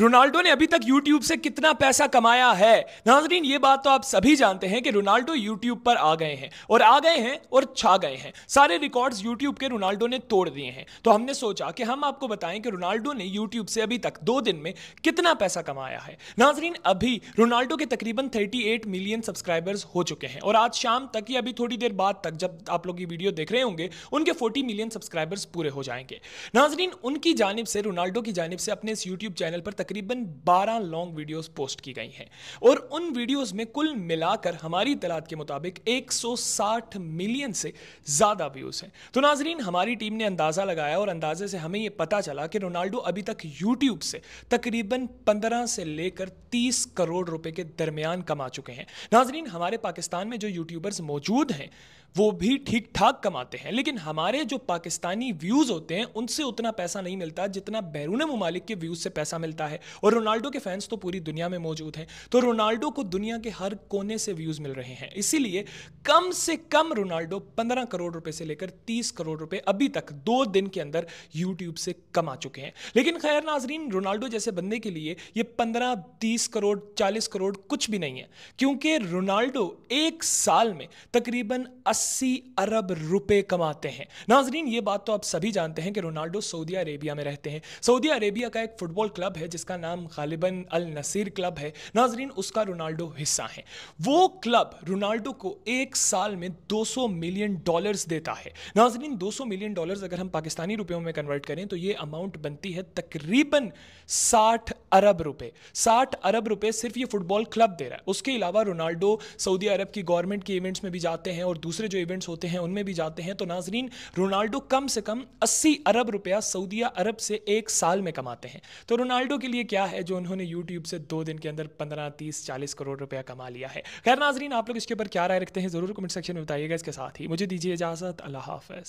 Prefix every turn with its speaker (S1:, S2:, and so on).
S1: Ronaldo ने अभी तक यूट्यूब से कितना पैसा कमाया है नाजरीन ये बात तो आप सभी जानते हैं कि रोनाल्डो यूट्यूब पर आ गए हैं और आ गए हैं और छा गए हैं सारे रिकॉर्ड्स यूट्यूब के रोनाल्डो ने तोड़ दिए हैं तो हमने सोचा कि हम आपको बताएं कि रोनाल्डो ने यूट्यूब से अभी तक दो दिन में कितना पैसा कमाया है नाजरीन अभी रोनाल्डो के तकरीबन थर्टी मिलियन सब्सक्राइबर्स हो चुके हैं और आज शाम तक या अभी थोड़ी देर बाद तक जब आप लोग ये वीडियो देख रहे होंगे उनके फोर्टी मिलियन सब्सक्राइबर्स पूरे हो जाएंगे नाजरीन उनकी जानब से रोनाल्डो की जानब से अपने इस यूट्यूब चैनल पर तकरीबन 12 लॉन्ग वीडियोस पोस्ट की गई हैं और उन वीडियोस में कुल मिलाकर हमारी तलाद के मुताबिक 160 मिलियन से ज़्यादा व्यूज़ हैं तो नाजरीन हमारी टीम ने अंदाज़ा लगाया और अंदाजे से हमें ये पता चला कि रोनाल्डो अभी तक यूट्यूब से तकरीबन पंद्रह से लेकर तीस करोड़ रुपए के दरमियान कमा चुके हैं नाजरीन हमारे पाकिस्तान में जो यूट्यूबर्स मौजूद हैं वो भी ठीक ठाक कमाते हैं लेकिन हमारे जो पाकिस्तानी व्यूज़ होते हैं उनसे उतना पैसा नहीं मिलता जितना बैरून ममालिक के व्यूज़ से पैसा मिलता है है और रोनाल्डो के फैंस तो पूरी दुनिया में मौजूद हैं तो रोनाल्डो को दुनिया के हर कोने से व्यूज़ मिल रहे हैं इसीलिए कम से कम रोनाल्डो पंद्रह करोड़ रुपए से लेकर तीस करोड़ रुपए अभी तक दो दिन के अंदर यूट्यूब से कमा चुके हैं लेकिन खैर नाजरीन रोनाल्डो जैसे बंदे के लिए ये पंद्रह तीस करोड़ चालीस करोड़ कुछ भी नहीं है क्योंकि रोनाल्डो एक साल में तकरीबन अस्सी अरब रुपए कमाते हैं नाजरीन ये बात तो आप सभी जानते हैं कि रोनाल्डो सऊदी अरेबिया में रहते हैं सऊदी अरेबिया का एक फुटबॉल क्लब है जिस जिसका नाम गालिबन अल नसीर क्लब है नाजरीन उसका रोनाल्डो हिस्सा है वो क्लब रोनाल्डो को एक साल में 200 मिलियन डॉलर्स देता है नाजरीन 200 मिलियन डॉलर्स अगर हम पाकिस्तानी रुपयों में कन्वर्ट करें तो ये अमाउंट बनती है तकरीबन 60 अरब रुपए 60 अरब रुपए सिर्फ ये फुटबॉल क्लब दे रहा है उसके अलावा रोनाल्डो सऊदी अरब की गवर्नमेंट के इवेंट्स में भी जाते हैं और दूसरे जो इवेंट्स होते हैं उनमें भी जाते हैं तो नाजरीन रोनाल्डो कम से कम अस्सी अरब रुपया सऊदी अरब से एक साल में कमाते हैं तो रोनाल्डो के लिए क्या है जो उन्होंने यूट्यूब से दो दिन के अंदर पंद्रह तीस चालीस करोड़ रुपया कमा लिया है खैर नाजरीन आप लोग इसके ऊपर क्या राय रखते हैं ज़रूर कमेंट सेक्शन में बताइएगा इसके साथ ही मुझे दीजिए इजाज़त अल्लाह हाफ